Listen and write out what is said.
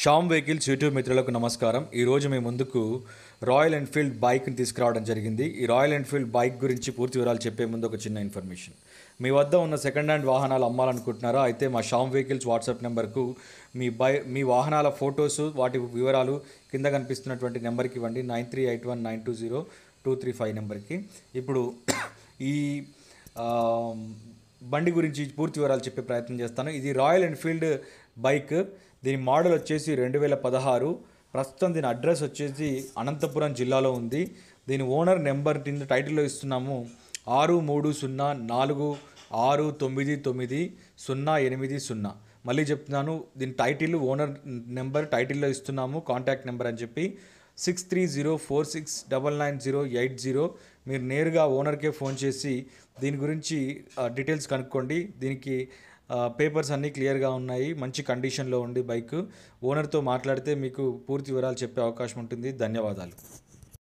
Sam vehicles YouTube మిత్రులకు నమస్కారం ఈరోజు మీ ముందుకు రాయల్ ఎన్ఫీల్డ్ బైక్ని తీసుకురావడం జరిగింది ఈ రాయల్ ఎన్ఫీల్డ్ బైక్ గురించి పూర్తి వివరాలు చెప్పే ముందు ఒక చిన్న ఇన్ఫర్మేషన్ మీ వద్ద ఉన్న సెకండ్ హ్యాండ్ వాహనాలు అమ్మాలనుకుంటున్నారా అయితే మా షామ్ వెహికల్స్ వాట్సాప్ నెంబర్కు మీ బై మీ వాహనాల ఫొటోస్ వాటి వివరాలు కింద కనిపిస్తున్నటువంటి నెంబర్కి ఇవ్వండి nine three eight one nine two zero two three five నెంబర్కి ఇప్పుడు ఈ బండి గురించి పూర్తి వివరాలు చెప్పే ప్రయత్నం చేస్తాను ఇది రాయల్ ఎన్ఫీల్డ్ బైక్ దీని మోడల్ వచ్చేసి రెండు వేల పదహారు ప్రస్తుతం దీని అడ్రస్ వచ్చేసి అనంతపురం జిల్లాలో ఉంది దీని ఓనర్ నెంబర్ కింద టైటిల్లో ఇస్తున్నాము ఆరు మూడు సున్నా నాలుగు ఆరు తొమ్మిది తొమ్మిది సున్నా ఎనిమిది సున్నా మళ్ళీ చెప్తున్నాను దీని టైటిల్ ఓనర్ నెంబర్ టైటిల్లో ఇస్తున్నాము కాంటాక్ట్ నెంబర్ అని చెప్పి six three zero four six double nine zero eight zero మీరు నేరుగా ఓనర్కే ఫోన్ చేసి దీని గురించి డీటెయిల్స్ కనుక్కోండి దీనికి పేపర్స్ అన్నీ క్లియర్గా ఉన్నాయి మంచి కండిషన్లో ఉంది బైక్ ఓనర్తో మాట్లాడితే మీకు పూర్తి వివరాలు చెప్పే అవకాశం ఉంటుంది ధన్యవాదాలు